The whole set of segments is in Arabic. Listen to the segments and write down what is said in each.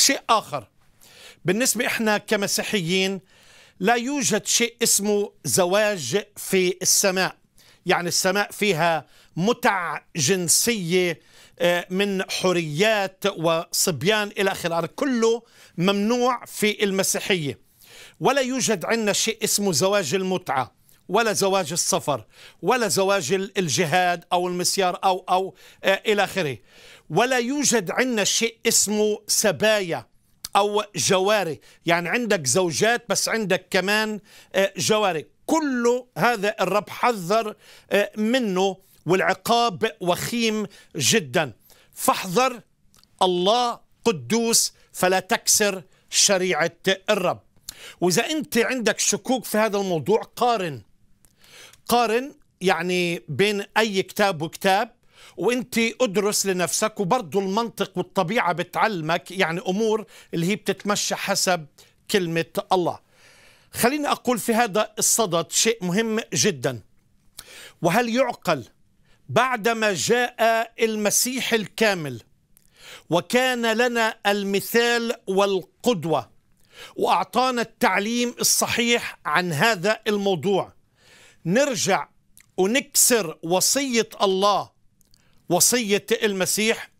شيء آخر بالنسبة إحنا كمسيحيين لا يوجد شيء اسمه زواج في السماء يعني السماء فيها متع جنسية آه، من حريات وصبيان إلى آخره كله ممنوع في المسيحية ولا يوجد عندنا شيء اسمه زواج المتعة ولا زواج السفر ولا زواج الجهاد أو المسيار أو أو آه، إلى آخره ولا يوجد عندنا شيء اسمه سبايا أو جواري يعني عندك زوجات بس عندك كمان آه، جواري كل هذا الرب حذر آه، منه والعقاب وخيم جدا فاحذر الله قدوس فلا تكسر شريعة الرب وإذا أنت عندك شكوك في هذا الموضوع قارن قارن يعني بين أي كتاب وكتاب وانت ادرس لنفسك وبرضه المنطق والطبيعة بتعلمك يعني أمور اللي هي بتتمشى حسب كلمة الله خليني أقول في هذا الصدد شيء مهم جدا وهل يعقل بعدما جاء المسيح الكامل وكان لنا المثال والقدوة وأعطانا التعليم الصحيح عن هذا الموضوع نرجع ونكسر وصية الله وصية المسيح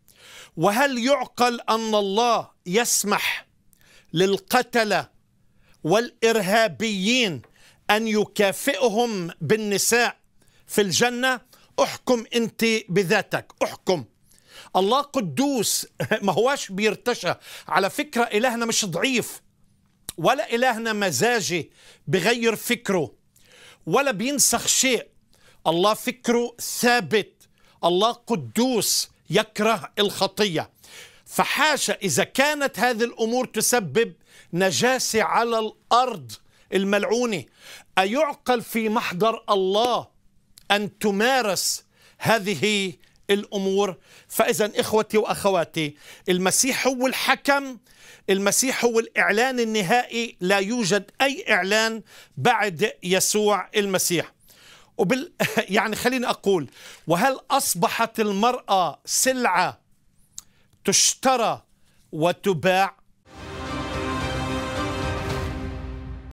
وهل يعقل أن الله يسمح للقتلة والإرهابيين أن يكافئهم بالنساء في الجنة احكم أنت بذاتك احكم الله قدوس ما هواش بيرتشى على فكرة إلهنا مش ضعيف ولا إلهنا مزاجي بغير فكره ولا بينسخ شيء الله فكره ثابت الله قدوس يكره الخطيه فحاشا اذا كانت هذه الامور تسبب نجاسه على الارض الملعونه ايعقل في محضر الله ان تمارس هذه الأمور فإذا إخوتي وأخواتي المسيح هو الحكم المسيح هو الإعلان النهائي لا يوجد أي إعلان بعد يسوع المسيح وبال يعني خليني أقول وهل أصبحت المرأة سلعة تشترى وتباع